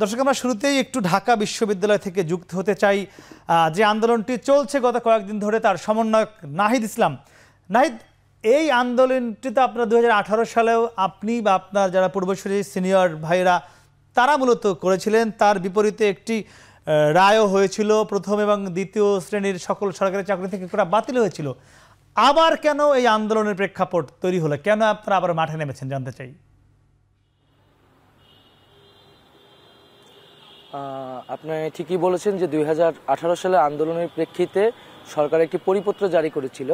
দর্শক আমরা শুরুতেই একটু ঢাকা বিশ্ববিদ্যালয় থেকে যুক্ত হতে চাই যে আন্দোলনটি চলছে গত কয়েকদিন ধরে তার সমন্বয়ক নাহিদ ইসলাম নাহিদ এই আন্দোলনটি তো আপনার দু সালেও আপনি বা আপনার যারা পূর্বসূরী সিনিয়র ভাইরা তারা মূলত করেছিলেন তার বিপরীতে একটি রায়ও হয়েছিল প্রথম এবং দ্বিতীয় শ্রেণীর সকল সরকারি চাকরি থেকে করা বাতিল হয়েছিল আবার কেন এই আন্দোলনের প্রেক্ষাপট তৈরি হলো কেন আপনারা আবার মাঠে নেমেছেন জানতে চাই আপনি ঠিকই বলেছেন যে দুই সালে আন্দোলনের প্রেক্ষিতে সরকার একটি পরিপত্র জারি করেছিল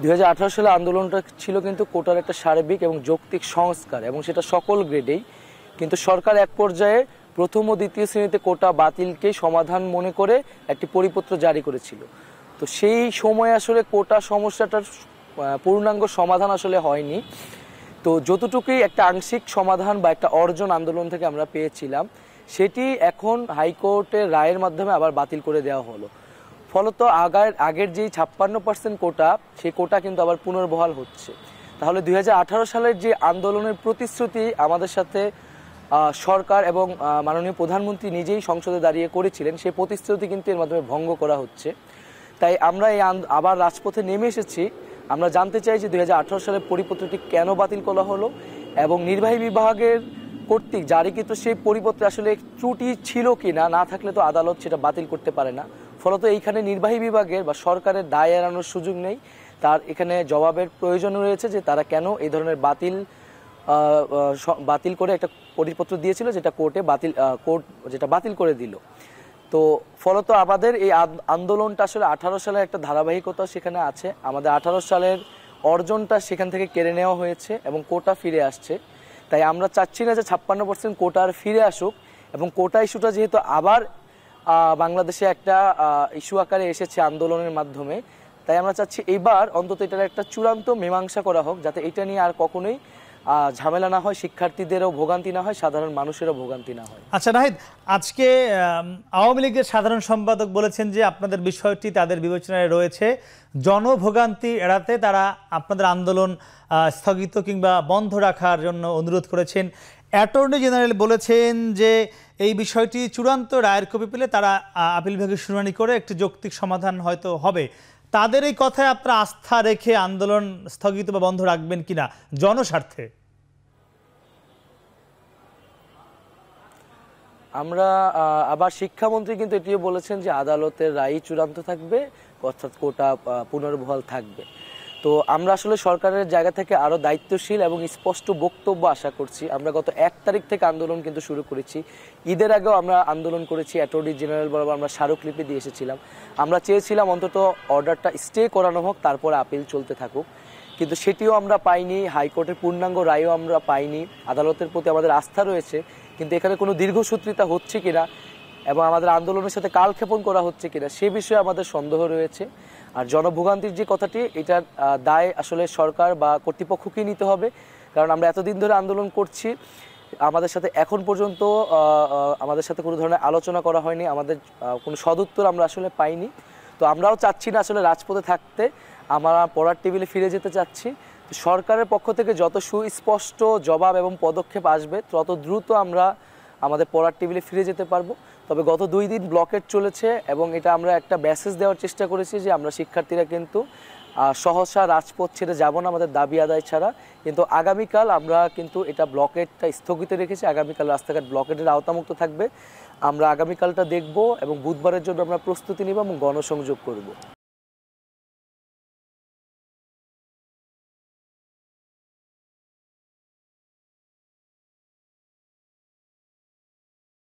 দুই সালে আন্দোলনটা ছিল কিন্তু কোটার একটা সার্বিক এবং যৌক্তিক সংস্কার এবং সেটা সকল গ্রেডেই কিন্তু সরকার এক পর্যায়ে প্রথম ও দ্বিতীয় শ্রেণীতে কোটা বাতিলকে সমাধান মনে করে একটি পরিপত্র জারি করেছিল তো সেই সময় আসলে কোটা সমস্যাটার পূর্ণাঙ্গ সমাধান আসলে হয়নি তো যতটুকুই একটা আংশিক সমাধান বা একটা অর্জন আন্দোলন থেকে আমরা পেয়েছিলাম সেটি এখন হাইকোর্টের রায়ের মাধ্যমে আবার বাতিল করে দেওয়া হলো ফলত আগের আগের যেই ছাপ্পান্ন পার্সেন্ট কোটা সেই কোটা কিন্তু আবার পুনর্বহাল হচ্ছে তাহলে দুই সালের যে আন্দোলনের প্রতিশ্রুতি আমাদের সাথে সরকার এবং মাননীয় প্রধানমন্ত্রী নিজেই সংসদে দাঁড়িয়ে করেছিলেন সেই প্রতিশ্রুতি কিন্তু এর মাধ্যমে ভঙ্গ করা হচ্ছে তাই আমরা এই আবার রাজপথে নেমে এসেছি আমরা জানতে চাই যে দুই সালের পরিপত্রটি কেন বাতিল করা হলো এবং নির্বাহী বিভাগের কর্তৃক জারিকৃত সেই পরিপত্রে আসলে ত্রুটি ছিল কি না না থাকলে তো আদালত সেটা বাতিল করতে পারে না ফলত এইখানে নির্বাহী বিভাগের বা সরকারের দায় এড়ানোর সুযোগ নেই তার এখানে জবাবের প্রয়োজন রয়েছে যে তারা কেন এই ধরনের বাতিল বাতিল করে একটা পরিপত্র দিয়েছিল যেটা কোর্টে বাতিল কোর্ট যেটা বাতিল করে দিল তো ফলত আমাদের এই আন্দোলনটা আসলে আঠারো সালের একটা ধারাবাহিকতা সেখানে আছে আমাদের আঠারো সালের অর্জনটা সেখান থেকে কেড়ে নেওয়া হয়েছে এবং কোটা ফিরে আসছে তাই আমরা চাচ্ছি না যে ছাপ্পান্ন পার্সেন্ট কোটার ফিরে আসুক এবং কোটা ইস্যুটা যেহেতু আবার বাংলাদেশে একটা ইস্যু আকারে এসেছে আন্দোলনের মাধ্যমে তাই আমরা চাচ্ছি এবার অন্তত এটার একটা চূড়ান্ত মীমাংসা করা হোক যাতে এটা নিয়ে আর কখনোই ঝামেলা না হয় শিক্ষার্থীদেরও ভোগান্তি না হয় সাধারণ মানুষেরও ভোগান্তি না হয় আচ্ছা নাহিদ আজকে আওয়ামী লীগের সাধারণ সম্পাদক বলেছেন যে আপনাদের বিষয়টি তাদের বিবেচনায় রয়েছে জনভোগান্তি এড়াতে তারা আপনাদের আন্দোলন স্থগিত কিংবা বন্ধ রাখার জন্য অনুরোধ করেছেন অ্যাটর্নি জেনারেল বলেছেন যে এই বিষয়টি চূড়ান্ত রায়ের কপি পেলে তারা আপিল বিভাগে শুনানি করে একটি যৌক্তিক সমাধান হয়তো হবে তাদের এই কথায় আপনারা আস্থা রেখে আন্দোলন স্থগিত বা বন্ধ রাখবেন কিনা জনস্বার্থে আমরা আবার শিক্ষামন্ত্রী কিন্তু এটিও বলেছেন যে আদালতের রায় চূড়ান্ত থাকবে অর্থাৎ কোটা পুনর্বহাল থাকবে তো আমরা আসলে সরকারের জায়গা থেকে আরও দায়িত্বশীল এবং স্পষ্ট বক্তব্য আশা করছি আমরা গত এক তারিখ থেকে আন্দোলন কিন্তু শুরু করেছি ঈদের আগেও আমরা আন্দোলন করেছি অ্যাটর্নি জেনারেল বরাবর আমরা স্মারকলিপি দিয়ে এসেছিলাম আমরা চেয়েছিলাম অন্তত অর্ডারটা স্টে করানো হোক তারপরে আপিল চলতে থাকুক কিন্তু সেটিও আমরা পাইনি হাইকোর্টের পূর্ণাঙ্গ রায়ও আমরা পাইনি আদালতের প্রতি আমাদের আস্থা রয়েছে কিন্তু এখানে কোনো দীর্ঘসূত্রিতা হচ্ছে কিনা এবং আমাদের আন্দোলনের সাথে কালক্ষেপণ করা হচ্ছে কিনা সে বিষয়ে আমাদের সন্দেহ রয়েছে আর জনভোগান্তির যে কথাটি এটার দায় আসলে সরকার বা কর্তৃপক্ষকে নিতে হবে কারণ আমরা এতদিন ধরে আন্দোলন করছি আমাদের সাথে এখন পর্যন্ত আমাদের সাথে কোনো ধরনের আলোচনা করা হয়নি আমাদের কোনো সদুত্তর আমরা আসলে পাইনি তো আমরাও চাচ্ছি না আসলে রাজপথে থাকতে আমরা পড়ার টেবিলে ফিরে যেতে চাচ্ছি সরকারের পক্ষ থেকে যত সুস্পষ্ট জবাব এবং পদক্ষেপ আসবে তত দ্রুত আমরা আমাদের পড়ার টেবিলে ফিরে যেতে পারবো তবে গত দুই দিন ব্লকেট চলেছে এবং এটা আমরা একটা ম্যাসেজ দেওয়ার চেষ্টা করেছি যে আমরা শিক্ষার্থীরা কিন্তু সহসা রাজপথ ছেড়ে যাব না আমাদের দাবি আদায় ছাড়া কিন্তু আগামীকাল আমরা কিন্তু এটা ব্লকেটটা স্থগিত রেখেছি আগামীকাল রাস্তাঘাট ব্লকেটের আওতামুক্ত থাকবে আমরা আগামীকালটা দেখব এবং বুধবারের জন্য আমরা প্রস্তুতি নিব এবং গণসংযোগ করব